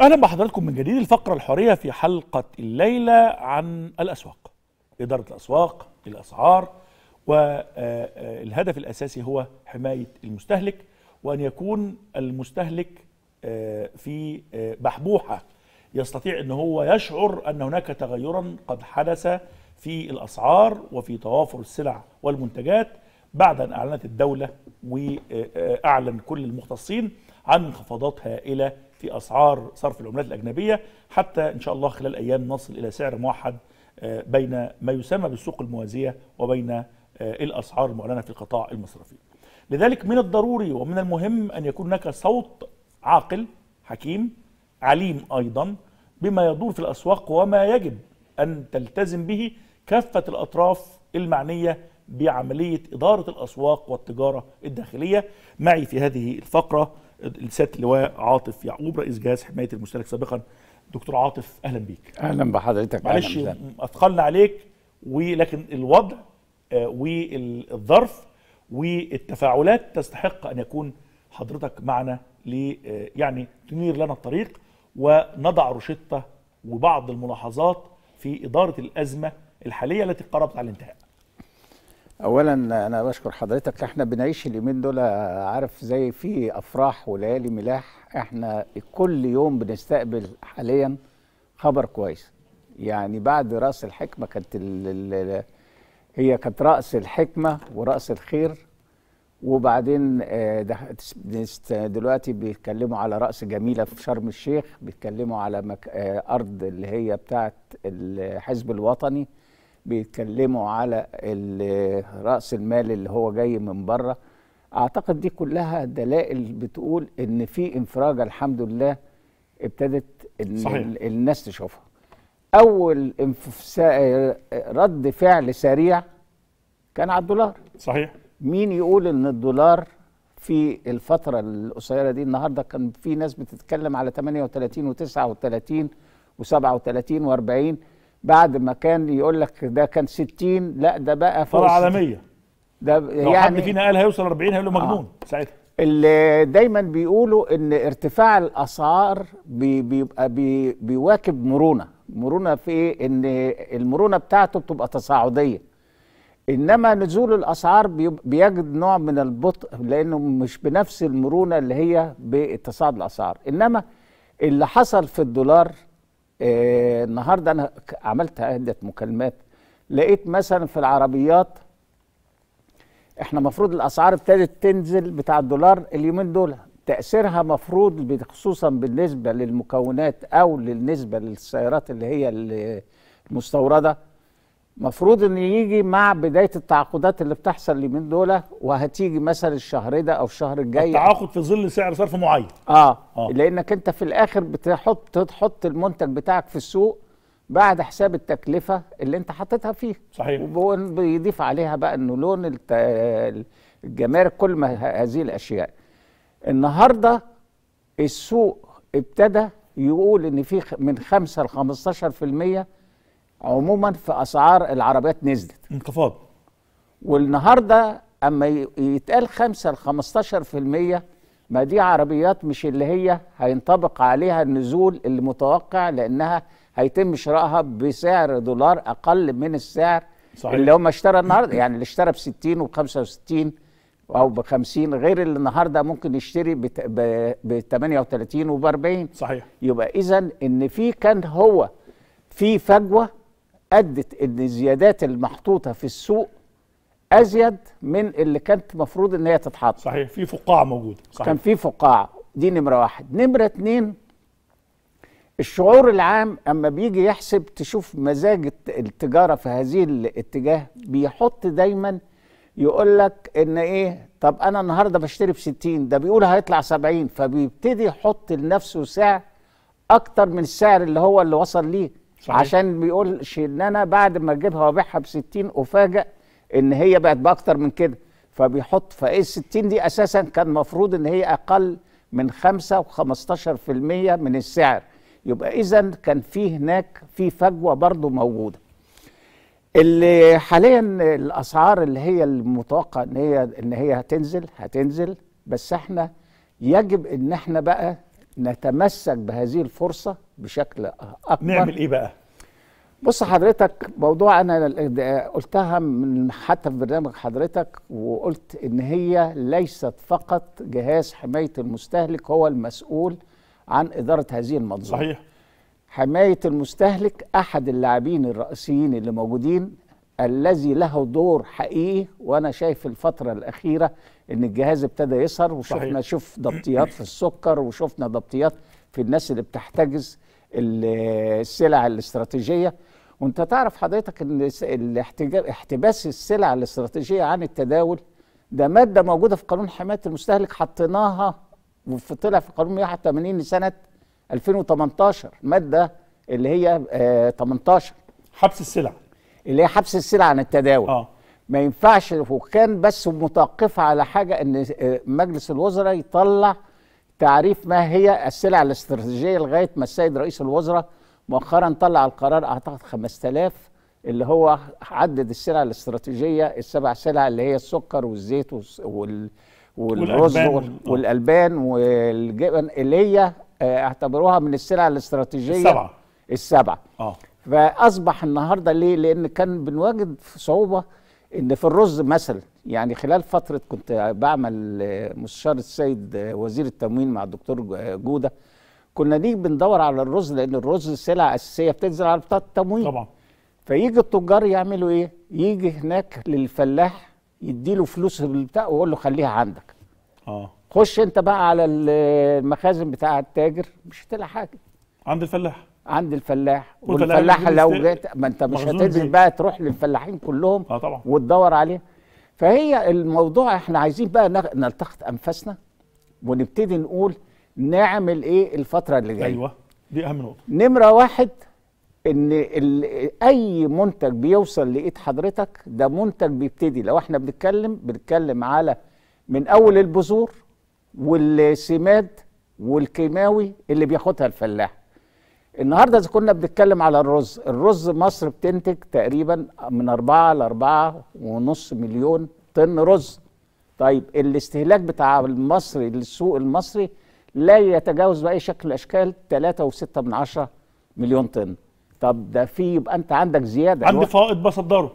اهلا بحضراتكم من جديد الفقره الحريه في حلقه الليله عن الاسواق اداره الاسواق الاسعار والهدف آه، آه، الاساسي هو حمايه المستهلك وان يكون المستهلك آه، في بحبوحه يستطيع ان هو يشعر ان هناك تغيرا قد حدث في الاسعار وفي توافر السلع والمنتجات بعد ان اعلنت الدوله واعلن كل المختصين عن انخفاضات هائله في اسعار صرف العملات الاجنبيه حتى ان شاء الله خلال ايام نصل الى سعر موحد آه، بين ما يسمى بالسوق الموازيه وبين آه، الاسعار المعلنه في القطاع المصرفي. لذلك من الضروري ومن المهم ان يكون هناك صوت عاقل حكيم عليم ايضا بما يدور في الاسواق وما يجب ان تلتزم به كافه الاطراف المعنيه بعمليه اداره الاسواق والتجاره الداخليه معي في هذه الفقره السيد اللواء عاطف يعقوب رئيس جهاز حمايه المستهلك سابقا دكتور عاطف اهلا بيك اهلا بحضرتك معلش اثقلنا عليك ولكن الوضع آه، والظرف والتفاعلات تستحق ان يكون حضرتك معنا ل آه، يعني تنير لنا الطريق ونضع روشته وبعض الملاحظات في اداره الازمه الحاليه التي قربت على الانتهاء اولا انا بشكر حضرتك احنا بنعيش اليومين دول عارف زي في افراح وليالي ملاح احنا كل يوم بنستقبل حاليا خبر كويس يعني بعد راس الحكمه كانت هي كانت راس الحكمه وراس الخير وبعدين آه، دلوقتي بيتكلموا على راس جميله في شرم الشيخ بيتكلموا على آه، ارض اللي هي بتاعه الحزب الوطني بيتكلموا على راس المال اللي هو جاي من بره اعتقد دي كلها دلائل بتقول ان في انفراجه الحمد لله ابتدت صحيح. الناس تشوفها اول رد فعل سريع كان على الدولار صحيح مين يقول ان الدولار في الفترة القصيرة دي النهاردة كان في ناس بتتكلم على 38 و39 و37 و40 بعد ما كان يقول لك ده كان 60 لا ده بقى فوق طلع عالميه ده لو يعني حد فينا قال هيوصل 40 هيقول له آه. مجنون آه. ساعتها اللي دايما بيقولوا ان ارتفاع الاسعار بي بيبقى بي بيواكب مرونه مرونه في ايه ان المرونه بتاعته بتبقى تصاعديه انما نزول الاسعار بيجد نوع من البطء لانه مش بنفس المرونه اللي هي بتصاعد الاسعار انما اللي حصل في الدولار آه، النهارده انا عملت عده مكالمات لقيت مثلا في العربيات احنا مفروض الاسعار ابتدت تنزل بتاع الدولار اليومين دول تاثيرها مفروض خصوصا بالنسبه للمكونات او بالنسبه للسيارات اللي هي المستورده مفروض ان يجي مع بدايه التعاقدات اللي بتحصل اليومين دول وهتيجي مثلا الشهر ده او الشهر الجاي التعاقد في ظل سعر صرف معين آه. اه لانك انت في الاخر بتحط تحط المنتج بتاعك في السوق بعد حساب التكلفه اللي انت حطيتها فيه صحيح وبيضيف عليها بقى انه لون الجمارك كل ما هذه الاشياء النهارده السوق ابتدى يقول ان في من 5 ل 15% عموما في اسعار العربيات نزلت انخفاض والنهارده اما يتقال 5 ل 15% ما دي عربيات مش اللي هي هينطبق عليها النزول المتوقع لانها هيتم شرائها بسعر دولار اقل من السعر صحيح. اللي هم اشترى النهارده يعني اللي اشترى ب 60 وب 65 او ب 50 غير اللي النهارده ممكن يشتري ب 38 وب 40 صحيح يبقى اذا ان في كان هو في فجوه ادت ان الزيادات المحطوطه في السوق ازيد من اللي كانت المفروض ان هي تتحط صحيح في فقاعه موجوده صحيح كان في فقاعه دي نمره واحد نمره اتنين الشعور العام اما بيجي يحسب تشوف مزاج التجاره في هذه الاتجاه بيحط دايما يقول لك ان ايه طب انا النهارده بشتري ب 60 ده بيقول هيطلع 70 فبيبتدي يحط لنفسه سعر اكتر من السعر اللي هو اللي وصل ليه صحيح. عشان بيقولش ان انا بعد ما اجيبها وابيعها ب 60 افاجئ ان هي بقت باكتر من كده فبيحط فايه ال 60 دي اساسا كان المفروض ان هي اقل من 5 و15% من السعر يبقى اذا كان في هناك في فجوه برضو موجوده اللي حاليا الاسعار اللي هي المتوقع ان هي ان هي هتنزل هتنزل بس احنا يجب ان احنا بقى نتمسك بهذه الفرصه بشكل اكبر نعمل ايه بقى بص حضرتك موضوع انا قلتها من حتى في برنامج حضرتك وقلت ان هي ليست فقط جهاز حمايه المستهلك هو المسؤول عن اداره هذه المنظومه صحيح حمايه المستهلك احد اللاعبين الرئيسيين اللي موجودين الذي له دور حقيقي وانا شايف الفتره الاخيره ان الجهاز ابتدى يسهر وشفنا شوف ضبطيات في السكر وشفنا ضبطيات في الناس اللي بتحتجز السلع الاستراتيجيه وانت تعرف حضرتك ان احتباس السلع الاستراتيجيه عن التداول ده ماده موجوده في قانون حمايه المستهلك حطيناها طلع في قانون 181 لسنه 2018 ماده اللي هي 18 آه، حبس السلع اللي هي حبس السلع عن التداول اه ما ينفعش وكان بس متوقف على حاجه ان آه، مجلس الوزراء يطلع تعريف ما هي السلع الاستراتيجيه لغايه ما السيد رئيس الوزراء مؤخرا طلع القرار اعتقد 5000 اللي هو عدد السلع الاستراتيجيه السبع سلع اللي هي السكر والزيت والرز والألبان, والالبان والجبن اللي هي آه، اعتبروها من السلع الاستراتيجيه السبعه السبعه اه فاصبح النهارده ليه؟ لان كان بنواجد صعوبه ان في الرز مثلا يعني خلال فتره كنت بعمل آه، مستشار السيد آه، وزير التموين مع الدكتور آه، جوده كنا نيجي بندور على الرز لان الرز سلعه اساسيه بتنزل على بطاقه التموين طبعا فيجي التجار يعملوا ايه؟ يجي هناك للفلاح يديله فلوس البتاع ويقول له خليها عندك. اه خش انت بقى على المخازن بتاع التاجر مش هتلاقي حاجه. عند الفلاح. عند الفلاح والفلاح لو جيت ما انت مش هتنزل بقى تروح للفلاحين كلهم آه طبعا. وتدور عليه فهي الموضوع احنا عايزين بقى نلتقط انفاسنا ونبتدي نقول نعمل ايه الفتره اللي جايه ايوه دي اهم نقطه نمره واحد ان اي منتج بيوصل لايد حضرتك ده منتج بيبتدي لو احنا بنتكلم بنتكلم على من اول البذور والسماد والكيماوي اللي بياخدها الفلاح النهارده اذا كنا بنتكلم على الرز الرز مصر بتنتج تقريبا من 4 ل ونص مليون طن رز طيب الاستهلاك بتاع المصري للسوق المصري لا يتجاوز باي شكل الاشكال 3.6 من عشرة مليون طن طب ده في يبقى انت عندك زياده عندي يعني فائض بصدره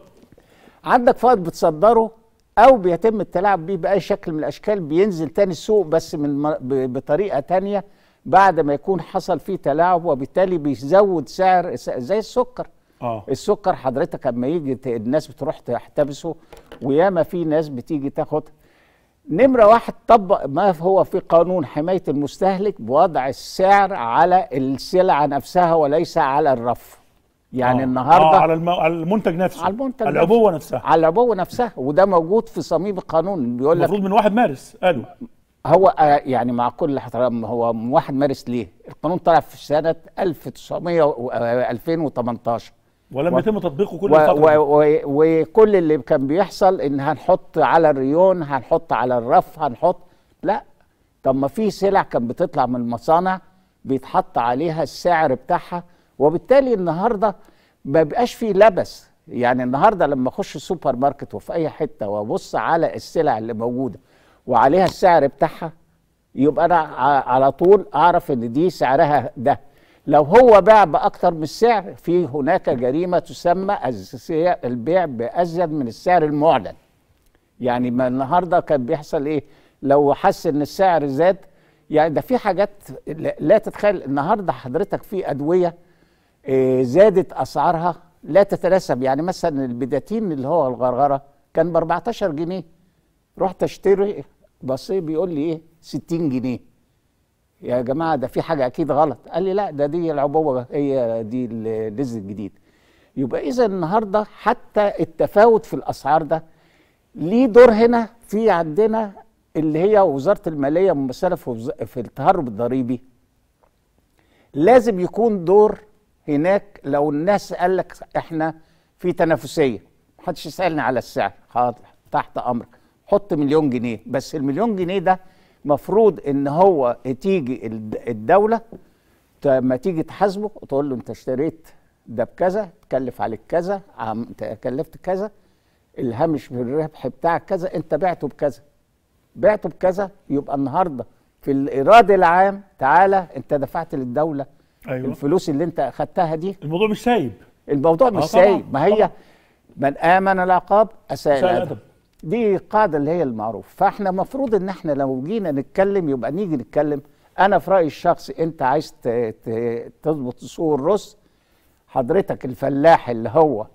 عندك فائض بتصدره او بيتم التلاعب بيه باي شكل من الاشكال بينزل تاني السوق بس من بطريقه تانيه بعد ما يكون حصل فيه تلاعب وبالتالي بيزود سعر زي السكر آه. السكر حضرتك اما يجي الناس بتروح تحتبسه وياما في ناس بتيجي تاخد نمرة واحد طبق ما هو في قانون حماية المستهلك بوضع السعر على السلعة نفسها وليس على الرف يعني آه النهارده آه على, الم... على المنتج نفسه على المنتج على العبوه نفسها على العبوه نفسها وده موجود في صميم القانون بيقول لك المفروض من 1 مارس قالوا هو آه، يعني مع كل احترام هو واحد مارس ليه القانون طلع في سنه 1900 2018 ولم يتم تطبيقه كل الفترة وكل اللي كان بيحصل ان هنحط على الريون هنحط على الرف هنحط لا طب ما في سلع كانت بتطلع من المصانع بيتحط عليها السعر بتاعها وبالتالي النهارده ما بيبقاش فيه لبس يعني النهارده لما اخش السوبر ماركت وفي اي حته وابص على السلع اللي موجوده وعليها السعر بتاعها يبقى انا على طول اعرف ان دي سعرها ده لو هو باع باكثر من السعر في هناك جريمه تسمى البيع بازيد من السعر المعلن يعني ما النهارده كان بيحصل ايه لو حس ان السعر زاد يعني ده في حاجات لا تتخيل النهارده حضرتك في ادويه آه، زادت اسعارها لا تتناسب يعني مثلا البداتين اللي هو الغرغره كان ب 14 جنيه رحت اشتري بصير بيقول لي ايه 60 جنيه يا جماعه ده في حاجه اكيد غلط قال لي لا ده دي العبوه هي دي اللز الجديد يبقى اذا النهارده حتى التفاوت في الاسعار ده ليه دور هنا في عندنا اللي هي وزاره الماليه ممثله في في التهرب الضريبي لازم يكون دور هناك لو الناس قال لك احنا في تنافسيه محدش يسالني على السعر حاضر تحت امرك حط مليون جنيه بس المليون جنيه ده مفروض ان هو تيجي الدوله لما تيجي تحاسبه وتقول له انت اشتريت ده بكذا تكلف عليك كذا كلفت كذا الهامش في الربح بتاعك كذا انت بعته بكذا بعته بكذا يبقى النهارده في الايراد العام تعالى انت دفعت للدوله أيوة. الفلوس اللي انت اخدتها دي الموضوع مش سايب الموضوع مش آه، سايب ما هي من امن العقاب اساء الادب دي قاعده اللي هي المعروف فاحنا المفروض ان احنا لو جينا نتكلم يبقى نيجي نتكلم انا في رايي الشخصي انت عايز تظبط سوق الرز حضرتك الفلاح اللي هو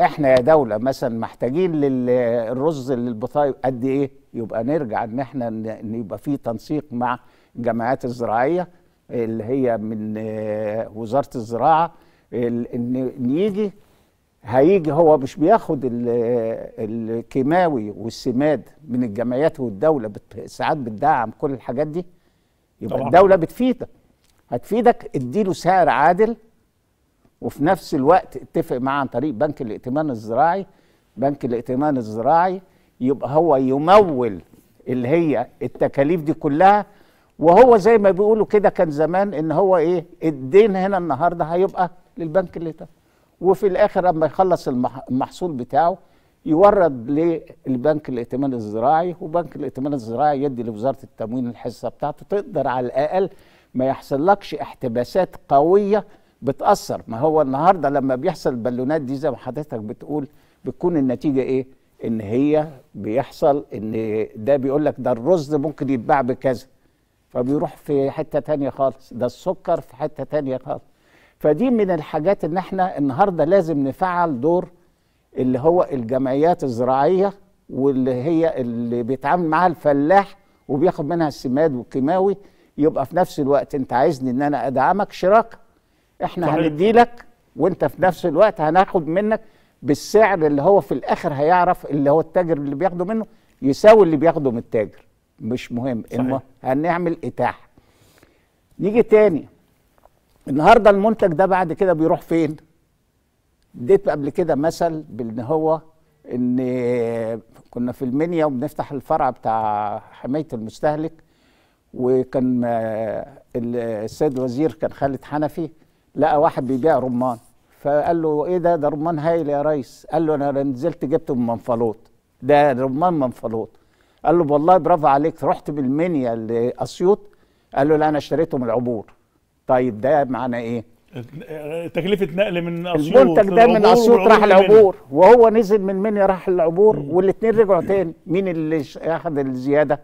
احنا يا دوله مثلا محتاجين للرز للبطايق قد ايه يبقى نرجع ان احنا يبقى في تنسيق مع الجمعيات الزراعيه اللي هي من وزاره الزراعه ان يجي هيجي هو مش بياخد الكيماوي والسماد من الجمعيات والدوله ساعات بتدعم كل الحاجات دي يبقى طبعا. الدوله بتفيدك هتفيدك اديله سعر عادل وفي نفس الوقت اتفق معاه عن طريق بنك الائتمان الزراعي بنك الائتمان الزراعي يبقى هو يمول اللي هي التكاليف دي كلها وهو زي ما بيقولوا كده كان زمان ان هو ايه الدين هنا النهارده هيبقى للبنك الائتمان وفي الاخر اما يخلص المحصول بتاعه يورد للبنك الائتمان الزراعي وبنك الائتمان الزراعي يدي لوزاره التموين الحصه بتاعته تقدر على الاقل ما يحصلكش احتباسات قويه بتاثر ما هو النهارده لما بيحصل البالونات دي زي ما حضرتك بتقول بتكون النتيجه ايه؟ ان هي بيحصل ان ده بيقول لك ده الرز ممكن يتباع بكذا فبيروح في حته تانية خالص ده السكر في حته تانية خالص فدي من الحاجات ان احنا النهارده لازم نفعل دور اللي هو الجمعيات الزراعيه واللي هي اللي بيتعامل معاها الفلاح وبياخد منها السماد والكيماوي يبقى في نفس الوقت انت عايزني ان انا ادعمك شراكه احنا هندي لك وانت في نفس الوقت هناخد منك بالسعر اللي هو في الاخر هيعرف اللي هو التاجر اللي بياخده منه يساوي اللي بياخده من التاجر مش مهم صحيح. هنعمل اتاحه نيجي تاني النهارده المنتج ده بعد كده بيروح فين؟ اديت قبل كده مثل بان هو ان كنا في المنيا وبنفتح الفرع بتاع حمايه المستهلك وكان آه، السيد وزير كان خالد حنفي لقى واحد بيبيع رمان فقال له ايه ده ده رمان هايل يا ريس قال له انا نزلت جبته من منفلوط ده رمان منفلوط قال له والله برافو عليك رحت بالمنيا لاسيوط قال له لا انا اشتريته من العبور طيب ده معنى ايه تكلفه نقل من اسيوط المنتج ده من اسيوط راح العبور وهو نزل من مني راح العبور والاثنين رجعوا تاني مين اللي اخذ الزياده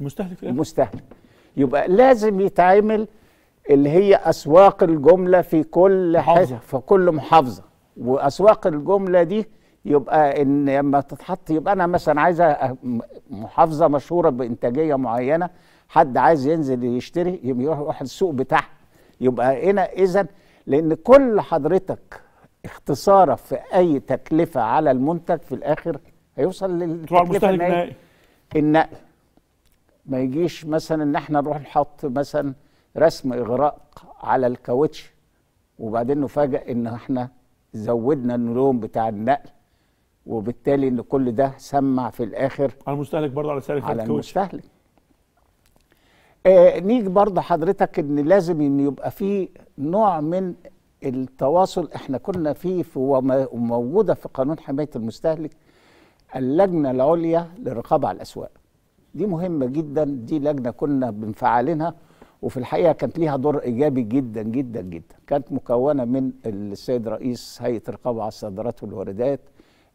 المستهلك المستهلك يبقى لازم يتعمل اللي هي اسواق الجمله في كل حاجه في كل محافظه واسواق الجمله دي يبقى ان لما تتحط يبقى انا مثلا عايزه محافظه مشهوره بانتاجيه معينه حد عايز ينزل يشتري يروح السوق بتاعها يبقى هنا اذا لان كل حضرتك اختصاره في اي تكلفه على المنتج في الاخر هيوصل للتكلفه النهائي النقل ما يجيش مثلا ان احنا نروح نحط مثلا رسم اغراق على الكاوتش وبعدين نفاجئ ان احنا زودنا اللون بتاع النقل وبالتالي ان كل ده سمع في الاخر على المستهلك برضه على سعر على الكاوتش على المستهلك آه نيجي برضه حضرتك ان لازم ان يبقى في نوع من التواصل احنا كنا فيه في وموجوده في قانون حمايه المستهلك اللجنه العليا للرقابه على الاسواق دي مهمه جدا دي لجنه كنا بنفعلينها وفي الحقيقه كانت ليها دور ايجابي جدا جدا جدا كانت مكونه من السيد رئيس هيئه الرقابه على الصادرات والواردات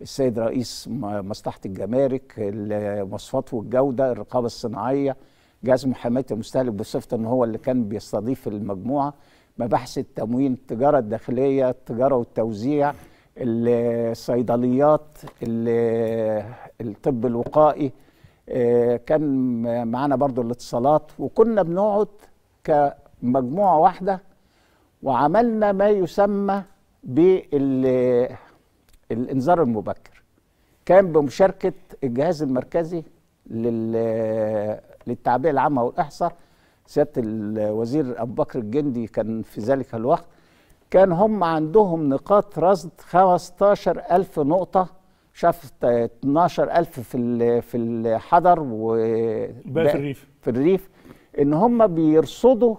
السيد رئيس مصلحه الجمارك المواصفات والجوده الرقابه الصناعيه جهاز محاماه المستهلك بصفته ان هو اللي كان بيستضيف المجموعه مباحث التموين التجاره الداخليه التجاره والتوزيع الصيدليات الطب الوقائي آه، كان معانا برضو الاتصالات وكنا بنقعد كمجموعه واحده وعملنا ما يسمى بالانذار المبكر كان بمشاركه الجهاز المركزي لل للتعبئه العامه والاحصاء سياده الوزير ابو بكر الجندي كان في ذلك الوقت كان هم عندهم نقاط رصد 15000 نقطه شاف 12000 في في الحضر و في الريف في الريف ان هم بيرصدوا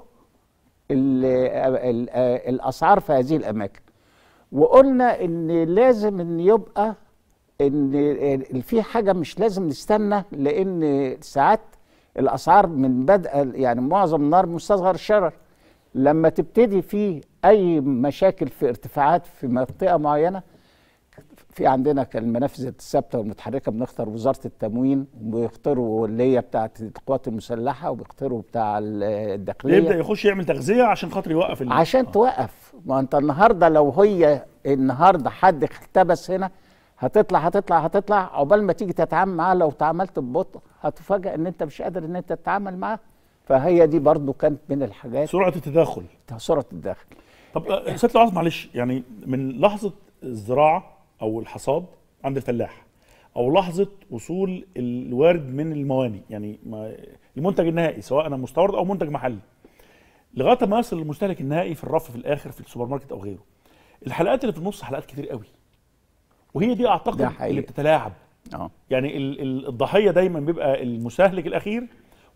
الـ الـ الاسعار في هذه الاماكن وقلنا ان لازم ان يبقى ان في حاجه مش لازم نستنى لان ساعات الاسعار من بدء يعني معظم النار مستصغر الشرر لما تبتدي في اي مشاكل في ارتفاعات في منطقه معينه في عندنا المنافذ الثابته والمتحركه بنختار وزاره التموين وبيختاروا اللي هي بتاعه القوات المسلحه وبيختاروا بتاع الداخليه يبدا يخش يعمل تغذيه عشان خاطر يوقف اللي. عشان آه. توقف ما انت النهارده لو هي النهارده حد اختبس هنا هتطلع هتطلع هتطلع عقبال ما تيجي تتعامل معاه لو تعاملت ببطء هتفاجئ ان انت مش قادر ان انت تتعامل معاه فهي دي برضو كانت من الحاجات سرعه التداخل سرعه التداخل طب آه، سياده العظم معلش يعني من لحظه الزراعه او الحصاد عند الفلاح او لحظه وصول الوارد من المواني يعني المنتج النهائي سواء انا مستورد او منتج محلي لغايه ما يصل للمستهلك النهائي في الرف في الاخر في السوبر ماركت او غيره الحلقات اللي في النص حلقات كتير قوي وهي دي اعتقد ده اللي بتتلاعب اه يعني الضحيه دايما بيبقى المستهلك الاخير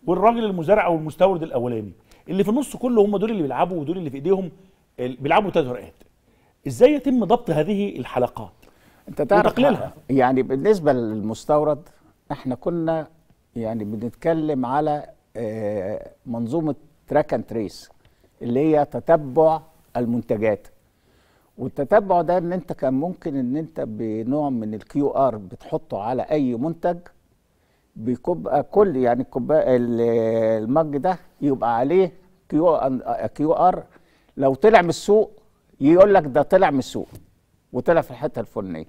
والراجل المزارع او المستورد الاولاني اللي في النص كله هم دول اللي بيلعبوا ودول اللي في ايديهم بيلعبوا ثلاث ورقات ازاي يتم ضبط هذه الحلقات انت تعرف يعني بالنسبه للمستورد احنا كنا يعني بنتكلم على آه، منظومه تراك اند تريس اللي هي تتبع المنتجات والتتبع ده ان انت كان ممكن ان انت بنوع من الكيو ار بتحطه على اي منتج بيبقى كل يعني الكوبايه المج ده يبقى عليه كيو كيو ار لو طلع من السوق يقول لك ده طلع من السوق وطلع في الحته الفلانيه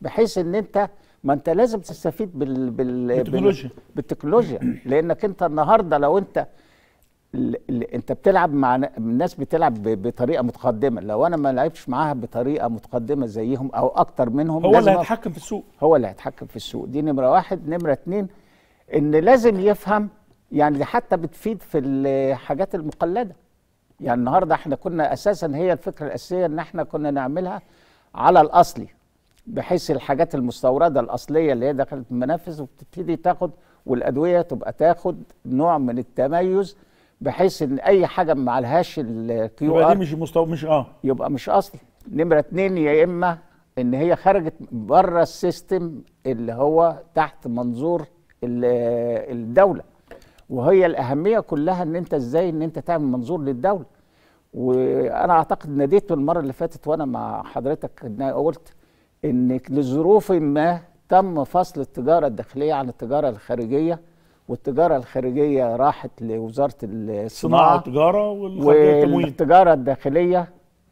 بحيث ان انت ما انت لازم تستفيد بال بال بالتكنولوجيا بالتكنولوجيا لانك انت النهارده لو انت انت بتلعب مع الناس بتلعب بطريقه متقدمه لو انا ما لعبش معاها بطريقه متقدمه زيهم او اكتر منهم هو اللي هيتحكم في السوق هو اللي هيتحكم في السوق دي نمره واحد نمره اتنين ان لازم يفهم يعني دي حتى بتفيد في الحاجات المقلده يعني النهارده احنا كنا اساسا هي الفكره الاساسيه ان احنا كنا نعملها على الاصلي بحيث الحاجات المستورده الاصليه اللي هي دخلت المنافس وبتبتدي تاخد والادويه تبقى تاخد نوع من التميز بحيث ان اي حاجه ما عليهاش الكيو ار يبقى دي مش مستوى مش اه يبقى مش اصلي نمره اتنين يا اما ان هي خرجت بره السيستم اللي هو تحت منظور الدوله وهي الاهميه كلها ان انت ازاي ان انت تعمل منظور للدوله وانا اعتقد ناديت المره اللي فاتت وانا مع حضرتك ان قلت ان لظروف ما تم فصل التجاره الداخليه عن التجاره الخارجيه والتجاره الخارجيه راحت لوزاره الصناعه والتجاره والتجاره الداخليه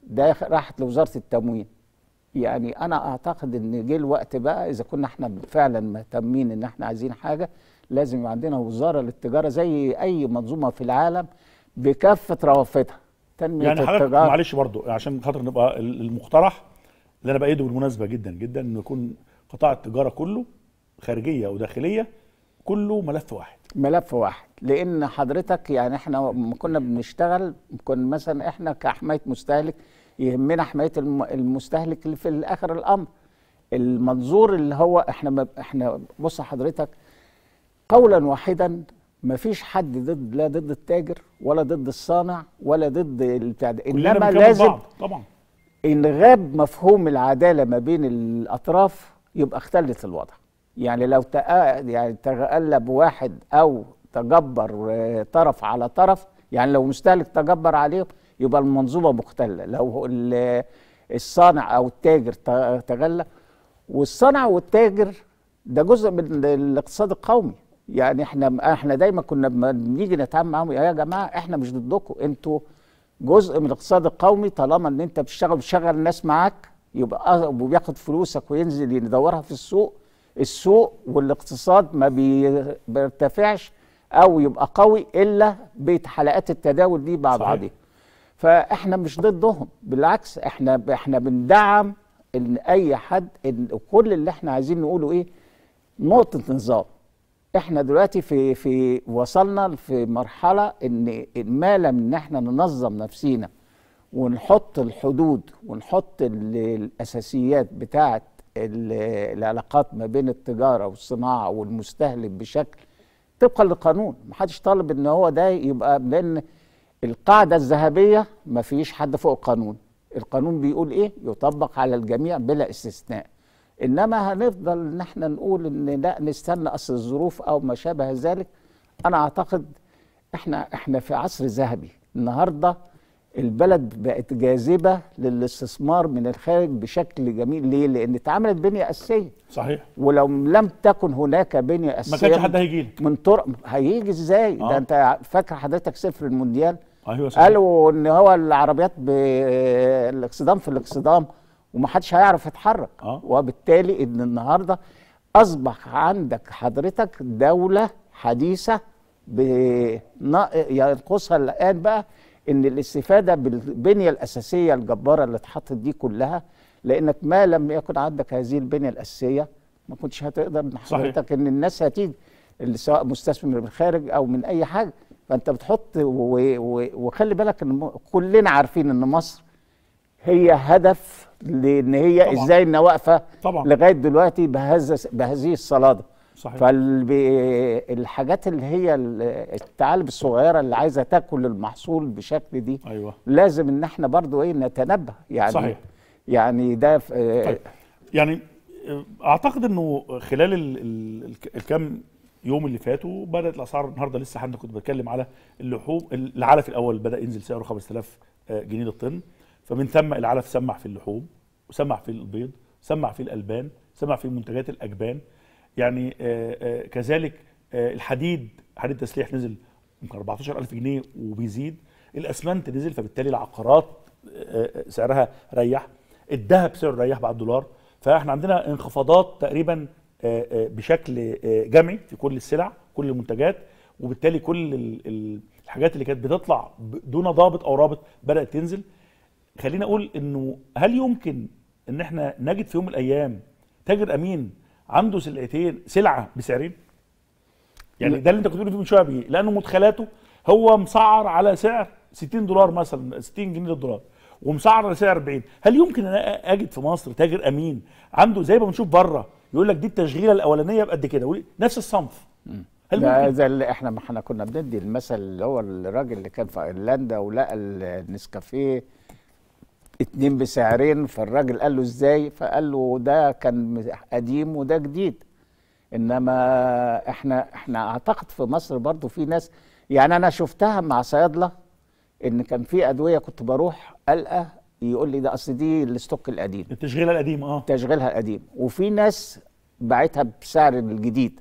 ده راحت لوزاره التموين يعني انا اعتقد ان جه الوقت بقى اذا كنا احنا فعلا مهتمين ان احنا عايزين حاجه لازم يبقى عندنا وزاره للتجاره زي اي منظومه في العالم بكافه روافدها تنميه يعني التجاره يعني معلش برضو عشان خاطر نبقى المقترح اللي انا بايده بالمناسبه جدا جدا انه يكون قطاع التجاره كله خارجيه وداخليه كله ملف واحد ملف واحد لان حضرتك يعني احنا كنا بنشتغل كنا مثلا احنا كحمايه مستهلك يهمنا حمايه المستهلك اللي في اخر الامر المنظور اللي هو احنا احنا بص حضرتك قولا واحدا ما فيش حد ضد لا ضد التاجر ولا ضد الصانع ولا ضد البتاع انما لازم بعض. طبعا ان غاب مفهوم العداله ما بين الاطراف يبقى اختلت الوضع يعني لو يعني تغلب واحد او تجبر آه، طرف على طرف يعني لو مستهلك تجبر عليه يبقى المنظومه مختله لو الصانع او التاجر تغلى والصانع والتاجر ده جزء من الاقتصاد القومي يعني احنا احنا دايما كنا بنيجي نتعامل معاهم يا جماعه احنا مش ضدكم انتوا جزء من الاقتصاد القومي طالما ان انت بتشتغل بتشغل الناس معاك يبقى وبياخد فلوسك وينزل يدورها في السوق السوق والاقتصاد ما بيرتفعش او يبقى قوي الا بحلقات التداول دي بعد بعضها فاحنا مش ضدهم بالعكس احنا احنا بندعم ان اي حد إن كل اللي احنا عايزين نقوله ايه نقطه نظام احنا دلوقتي في في وصلنا في مرحله ان ما لم ان احنا ننظم نفسينا ونحط الحدود ونحط الاساسيات بتاعت العلاقات ما بين التجاره والصناعه والمستهلك بشكل طبقا للقانون ما حدش طالب ان هو ده يبقى لان القاعده الذهبيه ما فيش حد فوق القانون القانون بيقول ايه يطبق على الجميع بلا استثناء انما هنفضل ان احنا نقول ان لا نستنى اصل الظروف او ما شابه ذلك انا اعتقد احنا احنا في عصر ذهبي النهارده البلد بقت جاذبه للاستثمار من الخارج بشكل جميل ليه؟ لان اتعملت بنيه اساسيه صحيح ولو لم تكن هناك بنيه اساسيه ما كانش حد هيجي لك من طرق هيجي ازاي؟ آه. ده انت فاكر حضرتك صفر المونديال؟ ايوه صحيح قالوا ان هو العربيات بالاقصدام في الاقصدام ومحدش هيعرف يتحرك آه. وبالتالي ان النهارده اصبح عندك حضرتك دوله حديثه ينقصها الان بقى ان الاستفاده بالبنيه الاساسيه الجباره اللي اتحطت دي كلها لانك ما لم يكن عندك هذه البنيه الاساسيه ما كنتش هتقدر من حضرتك ان الناس هتيجي سواء مستثمر من الخارج او من اي حاجه فانت بتحط وخلي بالك ان كلنا عارفين ان مصر هي هدف لان هي طبعا. ازاي انها واقفه لغايه دلوقتي بهذا بهذه الصلاده صحيح فالحاجات اللي هي الثعالب الصغيره اللي عايزه تاكل المحصول بشكل دي أيوة. لازم ان احنا برضو ايه نتنبه يعني صحيح. يعني ده طيب. يعني اعتقد انه خلال ال ال الكام يوم اللي فاتوا بدات الاسعار النهارده لسه حد كنت بتكلم على اللحوم العلف الاول بدا ينزل سعره 5000 آه، جنيه للطن فمن ثم العلف سمع في اللحوم وسمع في البيض سمع في الالبان سمع في منتجات الاجبان يعني آه، آه، كذلك آه، الحديد حديد التسليح نزل يمكن 14000 جنيه وبيزيد الاسمنت نزل فبالتالي العقارات سعرها ريح الذهب سعره ريح بعد الدولار فاحنا عندنا انخفاضات تقريبا بشكل جمعي في كل السلع كل المنتجات وبالتالي كل الحاجات اللي كانت بتطلع دون ضابط او رابط بدات تنزل خلينا اقول انه هل يمكن ان احنا نجد في يوم من الايام تاجر امين عنده سلعتين سلعه بسعرين يعني ده اللي انت كنت بتقوله من شويه بيه لانه مدخلاته هو مسعر على سعر 60 دولار مثلا 60 جنيه للدولار ومسعر على سعر 40 هل يمكن ان انا اجد في مصر تاجر امين عنده زي ما بنشوف بره يقول لك دي التشغيله الاولانيه بقد كده نفس الصنف هل ممكن؟ ده اللي احنا ما احنا كنا بندي المثل اللي هو الراجل اللي كان في ايرلندا ولقى النسكافيه اتنين بسعرين فالراجل قال له ازاي فقال له ده كان قديم وده جديد انما احنا احنا اعتقد في مصر برضو في ناس يعني انا شفتها مع صيادله ان كان في ادويه كنت بروح القى يقول لي ده اصل دي الاستوك القديم التشغيله القديم اه تشغيلها القديم وفي ناس باعتها بسعر الجديد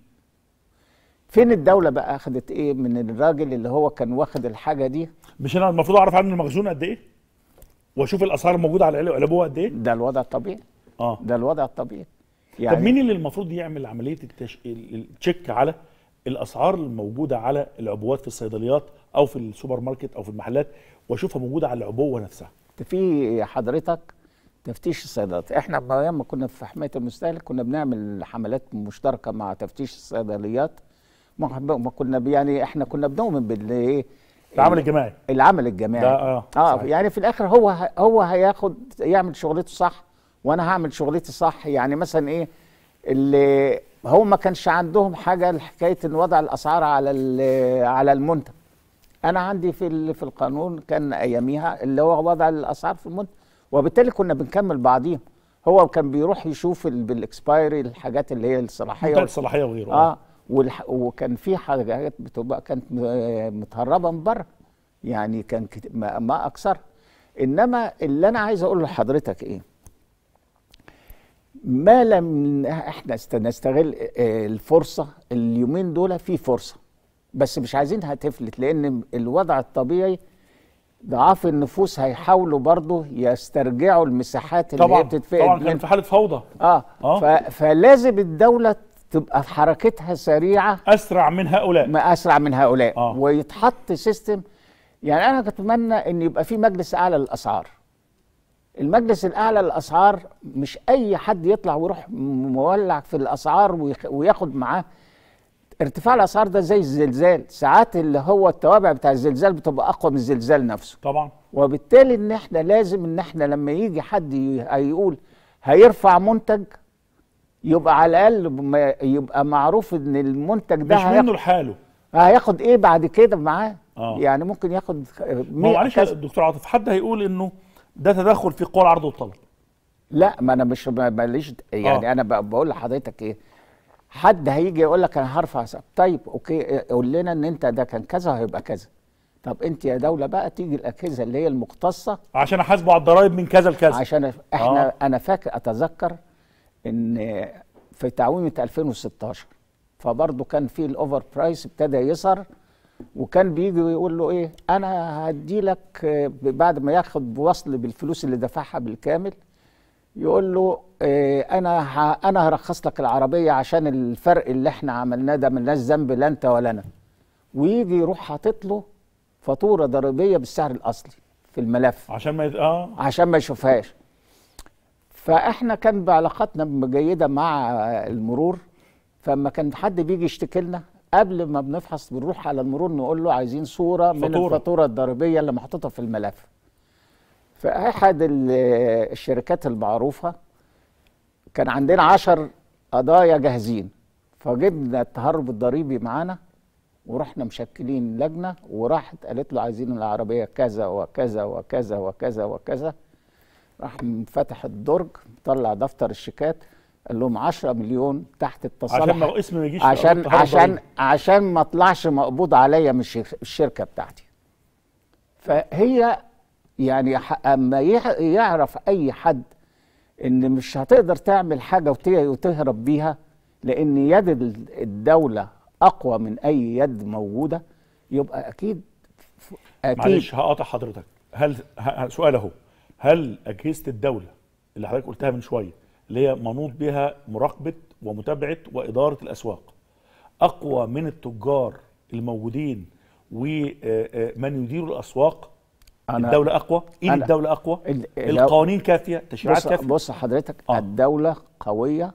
فين الدوله بقى اخذت ايه من الراجل اللي هو كان واخد الحاجه دي مش انا المفروض اعرف عنه المخزون قد ايه واشوف الاسعار موجوده على قلبوها قد ايه ده الوضع الطبيعي اه ده الوضع الطبيعي يعني طب مين اللي المفروض يعمل عمليه التش... التشيك على الاسعار الموجوده على العبوات في الصيدليات او في السوبر ماركت او في المحلات واشوفها موجوده على العبوه نفسها في حضرتك تفتيش الصيدليات احنا ايام ما كنا في حمايه المستهلك كنا بنعمل حملات مشتركه مع تفتيش الصيدليات ما كنا يعني احنا كنا بنؤمن بالايه العمل الجماعي العمل الجماعي ده اه, آه يعني في الاخر هو هو هياخد يعمل شغلته صح وانا هعمل شغلتي صح يعني مثلا ايه اللي هو ما كانش عندهم حاجه لحكايه ان وضع الاسعار على على المنتج انا عندي في في القانون كان اياميها اللي هو وضع الاسعار في المنتج وبالتالي كنا بنكمل بعضيهم هو كان بيروح يشوف بالاكسبايري الحاجات اللي هي الصلاحيه الصلاحيه وغيره اه وكان في حاجات بتبقى كانت متهربه من بره يعني كان ما اكثر انما اللي انا عايز اقوله لحضرتك ايه ما لم احنا نستغل الفرصه اليومين دول في فرصه بس مش عايزينها تفلت لان الوضع الطبيعي ضعاف النفوس هيحاولوا برضه يسترجعوا المساحات اللي طبعا هي بتتفقد طبعا كان في حاله فوضى اه, آه. فلازم الدوله تبقى حركتها سريعه اسرع من هؤلاء ما اسرع من هؤلاء آه. ويتحط سيستم يعني انا بتمنى ان يبقى في مجلس اعلى للاسعار المجلس الاعلى للاسعار مش اي حد يطلع ويروح مولع في الاسعار وياخد معاه ارتفاع الاسعار ده زي الزلزال ساعات اللي هو التوابع بتاع الزلزال بتبقى اقوى من الزلزال نفسه طبعا وبالتالي ان احنا لازم ان احنا لما يجي حد هيقول هيرفع منتج يبقى على الاقل يبقى معروف ان المنتج ده مش منه لحاله هياخد ايه بعد كده معاه آه. يعني ممكن ياخد ما معلش دكتور عاطف حد هيقول انه ده تدخل في قوى العرض والطلب لا ما انا مش ماليش آه. يعني آه. انا بقول لحضرتك ايه حد هيجي يقول لك انا هرفع سعر طيب اوكي إيه، قول لنا ان انت ده كان كذا هيبقى كذا طب انت يا دوله بقى تيجي الاجهزه اللي هي المختصه عشان احاسبه على الضرايب من كذا لكذا عشان احنا آه. انا فاكر اتذكر ان في تعويمه 2016 فبرضه كان في الاوفر برايس ابتدى يظهر وكان بيجي يقول له ايه انا هدي لك بعد ما ياخد بوصل بالفلوس اللي دفعها بالكامل يقول له إيه انا ه... انا هرخص لك العربيه عشان الفرق اللي احنا عملناه ده ملناش ذنب لا انت ولا انا ويجي يروح حاطط له فاتوره ضريبيه بالسعر الاصلي في الملف عشان ما يت... اه عشان ما يشوفهاش فاحنا كان بعلاقاتنا جيده مع المرور فما كان حد بيجي يشتكي لنا قبل ما بنفحص بنروح على المرور نقول له عايزين صوره فطورة. من الفاتوره الضريبيه اللي محطوطه في الملف فاحد الشركات المعروفه كان عندنا عشر قضايا جاهزين فجبنا التهرب الضريبي معانا ورحنا مشكلين لجنه وراحت قالت له عايزين العربيه كذا وكذا وكذا وكذا وكذا, وكذا راح فتح الدرج طلع دفتر الشيكات قال لهم 10 مليون تحت التصالح عشان ما اسم ما يجيش عشان عشان عشان ما اطلعش مقبوض عليا من الشركه بتاعتي فهي يعني اما يعرف اي حد ان مش هتقدر تعمل حاجه وتهرب بيها لان يد الدوله اقوى من اي يد موجوده يبقى اكيد اكيد معلش هقاطع حضرتك هل سؤال اهو هل اجهزه الدوله اللي حضرتك قلتها من شويه اللي هي منوط بها مراقبه ومتابعه واداره الاسواق اقوى من التجار الموجودين ومن آه، آه، يدير الاسواق أنا الدولة أقوى؟ إيه أنا الدولة أقوى؟ القوانين كافية؟ تشريعات كافية؟ بص حضرتك آه. الدولة قوية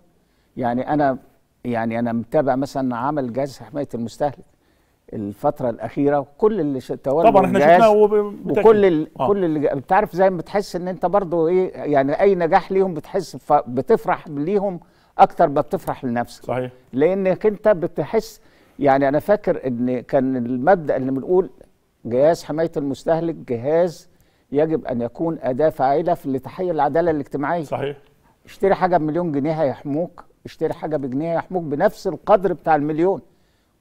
يعني أنا يعني أنا متابع مثلا عمل جهاز حماية المستهلك الفتره الاخيره كل اللي تولوا طبعا احنا شفناه وكل ال... آه. كل اللي بتعرف زي ما بتحس ان انت برضو ايه يعني اي نجاح ليهم بتحس ف... بتفرح ليهم اكتر ما بتفرح لنفسك صحيح لانك انت بتحس يعني انا فاكر ان كان المبدا اللي بنقول جهاز حمايه المستهلك جهاز يجب ان يكون اداه فاعله في لتحقيق العداله الاجتماعيه صحيح اشتري حاجه بمليون جنيه هيحموك اشتري حاجه بجنيه هيحموك بنفس القدر بتاع المليون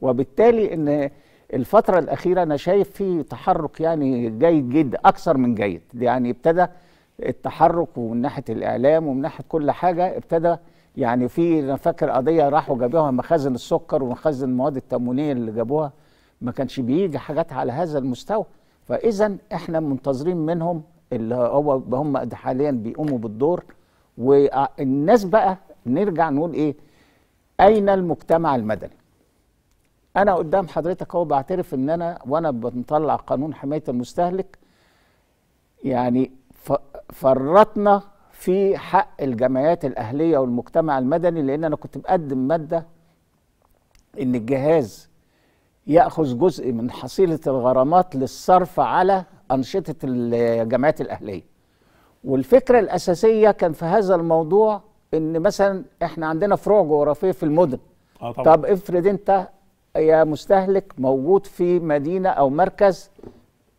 وبالتالي ان الفترة الأخيرة أنا شايف في تحرك يعني جيد جدا أكثر من جيد يعني ابتدى التحرك ومن ناحية الإعلام ومن ناحية كل حاجة ابتدى يعني في أنا فاكر قضية راحوا جابوها مخازن السكر ومخازن المواد التموينية اللي جابوها ما كانش بيجي حاجات على هذا المستوى فإذا إحنا منتظرين منهم اللي هو هم حاليا بيقوموا بالدور والناس بقى نرجع نقول إيه أين المجتمع المدني؟ انا قدام حضرتك اهو بعترف ان انا وانا بنطلع قانون حمايه المستهلك يعني فرطنا في حق الجمعيات الاهليه والمجتمع المدني لان انا كنت مقدم ماده ان الجهاز ياخذ جزء من حصيله الغرامات للصرف على انشطه الجمعيات الاهليه والفكره الاساسيه كان في هذا الموضوع ان مثلا احنا عندنا فروع جغرافيه في المدن آه طبعا. طب افرض انت يا مستهلك موجود في مدينه او مركز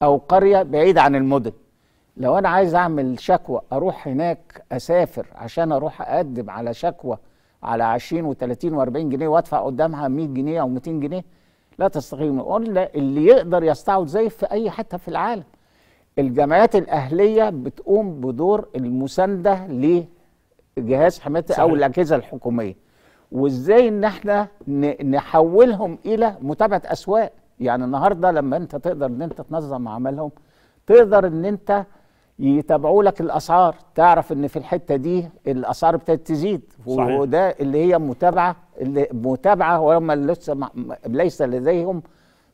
او قريه بعيد عن المدن لو انا عايز اعمل شكوى اروح هناك اسافر عشان اروح اقدم على شكوى على 20 و30 و40 جنيه وادفع قدامها 100 جنيه او 200 جنيه لا تستقيم قلنا اللي يقدر يستعود زي في اي حته في العالم الجمعيات الاهليه بتقوم بدور المسانده لجهاز حمايه او الاجهزه الحكوميه وازاي ان احنا نحولهم الى متابعه اسواق يعني النهارده لما انت تقدر ان انت تنظم عملهم تقدر ان انت يتابعوا لك الاسعار تعرف ان في الحته دي الاسعار ابتدت تزيد صحيح. وده اللي هي متابعه اللي متابعه وهم لسه ليس لديهم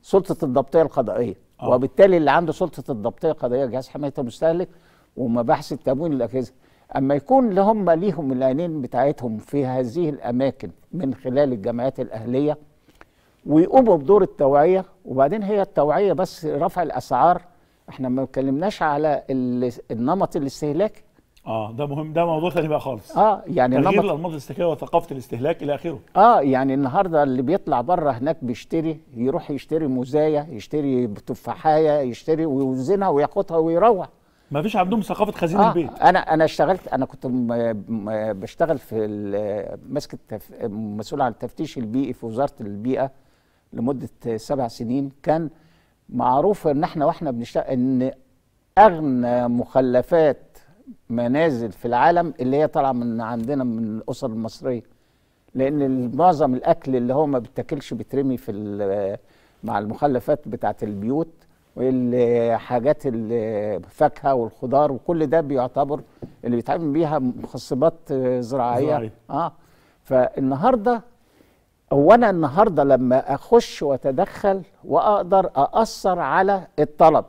سلطه الضبطيه القضائيه أوه. وبالتالي اللي عنده سلطه الضبطيه القضائيه جهاز حمايه المستهلك ومباحث التموين الاجهزه أما يكون لهم ليهم العينين بتاعتهم في هذه الأماكن من خلال الجمعيات الأهلية ويقوموا بدور التوعية وبعدين هي التوعية بس رفع الأسعار احنا ما اتكلمناش على النمط الاستهلاكي اه ده مهم ده موضوع ثاني بقى خالص اه يعني تغيير نمط... الانماط الاستهلاكيه وثقافه الاستهلاك الى اخره اه يعني النهارده اللي بيطلع بره هناك بيشتري يروح يشتري مزايا يشتري تفاحايه يشتري ويوزنها وياخدها ويروح ما فيش عندهم ثقافه خزين آه البيت انا انا اشتغلت انا كنت بشتغل في ماسك التف... مسؤول عن التفتيش البيئي في وزاره البيئه لمده سبع سنين كان معروف ان احنا واحنا بنشتغل ان اغنى مخلفات منازل في العالم اللي هي طالعه من عندنا من الاسر المصريه لان معظم الاكل اللي هو ما بيتاكلش بيترمي في مع المخلفات بتاعه البيوت والحاجات الفاكهه والخضار وكل ده بيعتبر اللي بيتعامل بيها مخصبات زراعيه زراعي. اه فالنهارده انا النهارده لما اخش واتدخل واقدر ااثر على الطلب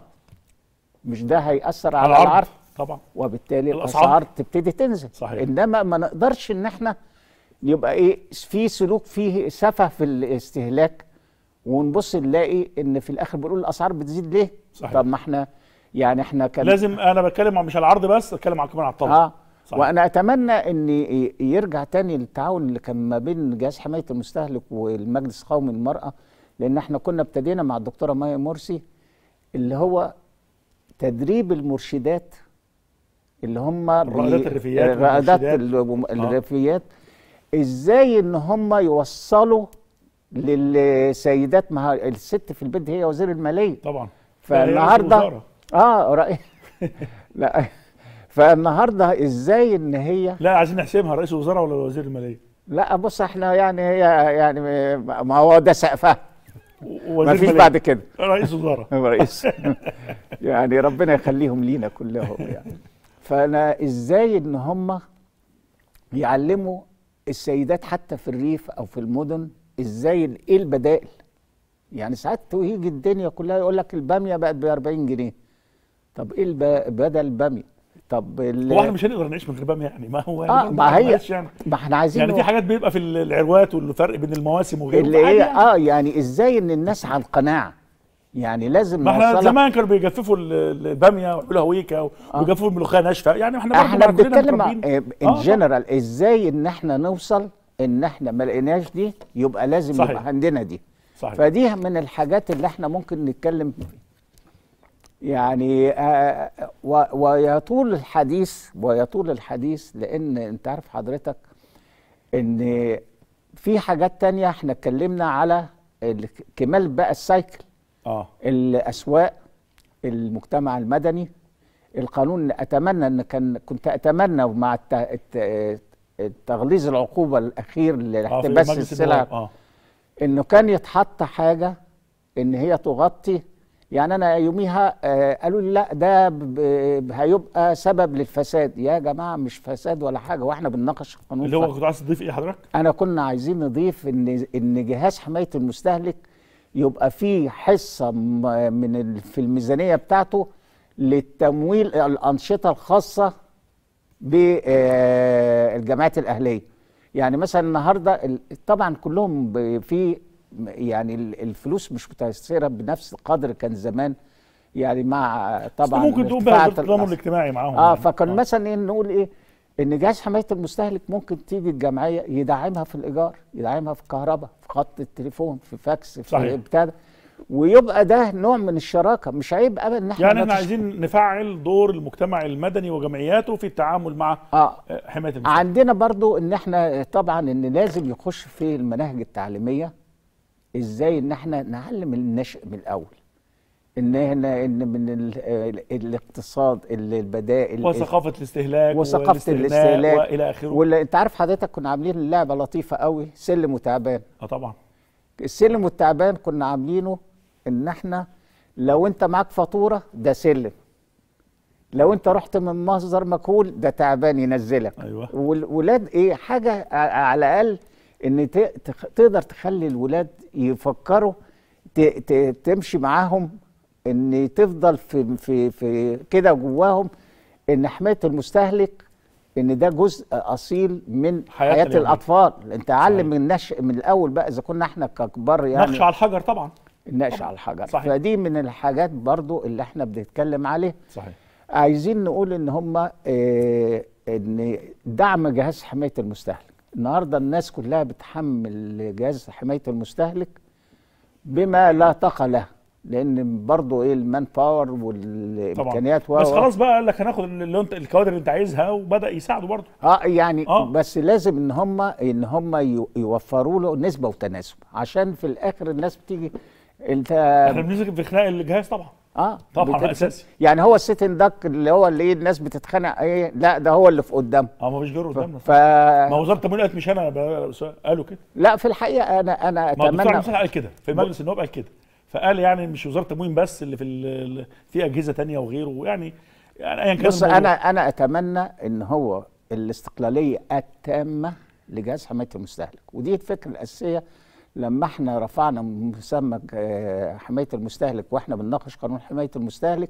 مش ده هياثر على, على العرض طبعا وبالتالي الاسعار تبتدي تنزل صحيح. انما ما نقدرش ان احنا يبقى ايه في سلوك فيه سفه في الاستهلاك ونبص نلاقي ان في الاخر بنقول الاسعار بتزيد ليه؟ صحيح. طب ما احنا يعني احنا كان لازم انا بتكلم مش على العرض بس اتكلم على كمان على الطلب اه صحيح. وانا اتمنى ان يرجع تاني التعاون اللي كان ما بين جهاز حمايه المستهلك والمجلس القومي للمراه لان احنا كنا ابتدينا مع الدكتوره مايا مرسي اللي هو تدريب المرشدات اللي هم الرائدات الريفيات الرائدات الريفيات آه. ازاي ان هم يوصلوا للسيدات ما الست في البيت هي وزير الماليه طبعا فالنهارده يعني اه رأي... لا فالنهارده ازاي ان هي لا عايزين نحسمها رئيس الوزراء ولا وزير الماليه لا بص احنا يعني هي يعني ما هو ده سقفها ما فيش بعد كده رئيس وزراء رئيس يعني ربنا يخليهم لينا كلهم يعني فانا ازاي ان هم يعلموا السيدات حتى في الريف او في المدن ازاي ايه البدائل يعني ساعات تيجي الدنيا كلها يقول لك الباميه بقت ب 40 جنيه طب ايه الب... بدل الباميه طب هو احنا مش هنقدر نعيش من غير باميه يعني ما هو يعني آه ما هي يعني ما احنا عايزين يعني في حاجات بيبقى في العروات والفرق بين المواسم وغيره اللي هي يعني. اه يعني ازاي ان الناس على القناعه يعني لازم ما احنا زمان كانوا بيجففوا الباميه ويقولوا هويكا آه. ويجففوا الملوخيه ناشفه يعني احنا احنا بنتكلم ان جنرال إيه، آه، آه. ازاي ان احنا نوصل ان احنا ما لقيناش دي يبقى لازم صحيح. يبقى عندنا دي صحيح. فدي من الحاجات اللي احنا ممكن نتكلم يعني آه ويطول الحديث ويطول الحديث لان انت عارف حضرتك ان في حاجات تانية احنا اتكلمنا على كمال بقى السايكل اه الاسواق المجتمع المدني القانون اتمنى ان كان كنت اتمنى مع تغليظ العقوبه الاخير لاحتباس آه، السلع آه. انه كان يتحط حاجه ان هي تغطي يعني انا يوميها آه قالوا لي لا ده هيبقى سبب للفساد يا جماعه مش فساد ولا حاجه واحنا بنناقش القانون اللي هو كنت عايز تضيف ايه حضرتك؟ انا كنا عايزين نضيف ان ان جهاز حمايه المستهلك يبقى فيه حصه من في الميزانيه بتاعته للتمويل الانشطه الخاصه بالجامعات آه، الاهليه يعني مثلا النهارده طبعا كلهم في يعني الفلوس مش متاثره بنفس القدر كان زمان يعني مع طبعا ممكن تقوم بها التضامن الاجتماعي معاهم اه يعني. فكان آه. مثلا إيه نقول ايه ان جهاز حمايه المستهلك ممكن تيجي الجمعيه يدعمها في الايجار يدعمها في الكهرباء في خط التليفون في فاكس في بتاع ويبقى ده نوع من الشراكه مش عيب ابدا ان احنا يعني احنا عايزين نفعل دور المجتمع المدني وجمعياته في التعامل مع آه. آه، حمايه المجتمع عندنا برضو ان احنا طبعا ان لازم يخش في المناهج التعليميه ازاي ان احنا نعلم النشء من الاول ان هنا ان من الاقتصاد البدائل وثقافه الاستهلاك وثقافه الاستهلاك والى اخره واللي انت عارف حضرتك كنا عاملين لعبه لطيفه قوي سلم وتعبان اه طبعا السلم والتعبان كنا عاملينه ان احنا لو انت معاك فاتوره ده سلم لو انت رحت من مصدر مجهول ده تعبان ينزلك أيوة. والولاد ايه حاجه على الاقل ان تقدر تخلي الولاد يفكروا تمشي معاهم ان تفضل في في في كده جواهم ان حمايه المستهلك ان ده جزء اصيل من حياه, حياة الاطفال انت علم من النشء من الاول بقى اذا كنا احنا ككبار يعني نقش على الحجر طبعا النقش على الحجر صحيح. فدي من الحاجات برضو اللي احنا بنتكلم عليه صحيح عايزين نقول ان هم اه ان دعم جهاز حمايه المستهلك النهارده الناس كلها بتحمل جهاز حمايه المستهلك بما لا طاقه له لان برضه ايه المان باور والامكانيات و بس خلاص بقى قال لك هناخد اللي انت الكوادر اللي انت عايزها وبدا يساعده برضه اه يعني آه. بس لازم ان هم ان هم يوفروا له نسبه وتناسب عشان في الاخر الناس بتيجي انت احنا بنمسك في خناق الجهاز طبعا اه طبعا اساسي يعني هو السيت داك اللي هو اللي ايه الناس بتتخانق ايه لا ده هو اللي في قدام اه ما فيش غير قدامنا ف... ما وزاره التموين قالت مش انا قالوا كده لا في الحقيقه انا انا اتمنى ما الدكتور قال كده في مجلس النواب قال كده فقال يعني مش وزاره التموين بس اللي في في اجهزه تانية وغيره يعني يعني ايا كان بص انا انا اتمنى ان هو الاستقلاليه التامه لجهاز حمايه المستهلك ودي الفكره الاساسيه لما احنا رفعنا مسمى آه، حمايه المستهلك واحنا بنناقش قانون حمايه المستهلك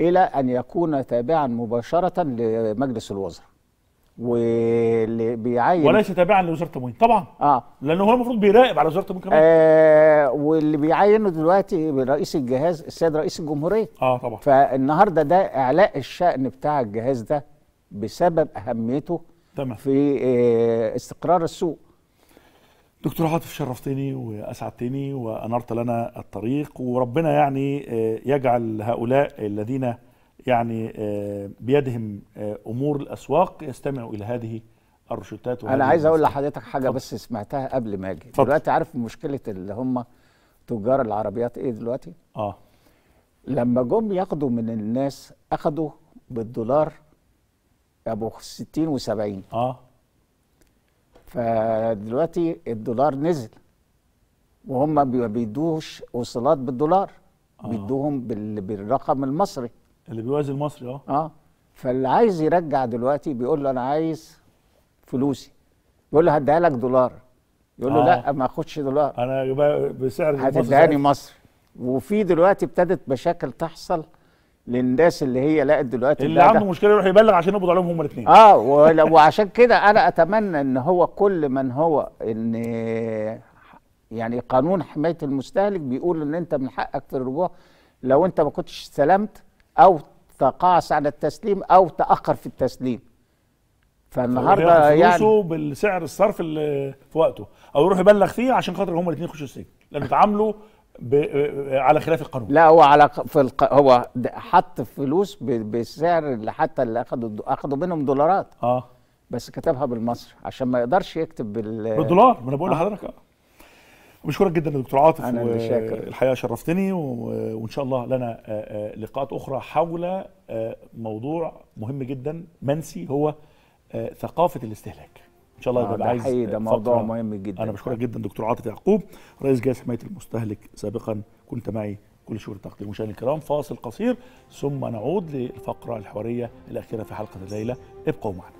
الى ان يكون تابعا مباشره لمجلس الوزراء واللي بيعين وليس تابعا لوزاره التموين طبعا اه لانه هو المفروض بيراقب على وزاره التموين كمان آه واللي بيعينه دلوقتي رئيس الجهاز السيد رئيس الجمهوريه اه طبعا فالنهارده ده اعلاء الشأن بتاع الجهاز ده بسبب اهميته تمام في آه استقرار السوق دكتور عاطف شرفتني واسعدتني وانرت لنا الطريق وربنا يعني آه، يجعل هؤلاء الذين يعني آه، بيدهم آه، امور الاسواق يستمعوا الى هذه الرشوتات انا عايز اقول لحضرتك حاجه فضل. بس سمعتها قبل ما اجي دلوقتي عارف مشكله اللي هم تجار العربيات ايه دلوقتي اه لما جم ياخدوا من الناس اخدوا بالدولار ابو 60 و70 اه فدلوقتي الدولار نزل وهم ما بيدوش وصلات بالدولار آه. بيدوهم بالرقم المصري اللي بيوازي المصري اه اه فاللي عايز يرجع دلوقتي بيقول له انا عايز فلوسي يقول له هديها لك دولار يقول له آه. لا ما اخدش دولار انا يبقى بسعر هتديهاني مصري وفي دلوقتي ابتدت مشاكل تحصل للناس اللي هي لقت دلوقتي اللي عنده مشكله يروح يبلغ عشان يقبض عليهم هما الاثنين اه وعشان كده انا اتمنى ان هو كل من هو ان يعني قانون حمايه المستهلك بيقول ان انت من حقك في الرجوع لو انت ما كنتش استلمت او تقاعس عن التسليم او تاخر في التسليم فالنهارده يعني بالسعر الصرف اللي في وقته او يروح يبلغ فيه عشان خاطر هما الاثنين يخشوا السجن لان تعاملوا على خلاف القانون لا هو على في الق... هو حط فلوس ب... بالسعر اللي حتى اللي اخدوا اخدوا منهم دولارات اه بس كتبها بالمصري عشان ما يقدرش يكتب بال بالدولار ما انا بقول آه. لحضرتك اه بشكرك جدا يا دكتور عاطف انا اللي شاكر الحقيقه شرفتني و... وان شاء الله لنا آه، آه، لقاءات اخرى حول موضوع مهم جدا منسي هو ثقافه الاستهلاك ان شاء الله يبقى آه، عايز ده موضوع مهم جدا انا بشكرك جدا دكتور عاطف يعقوب رئيس جهاز حمايه المستهلك سابقا كنت معي كل شهور تقديم مشاهدينا الكرام فاصل قصير ثم نعود للفقره الحواريه الاخيره في حلقه الليله ابقوا معنا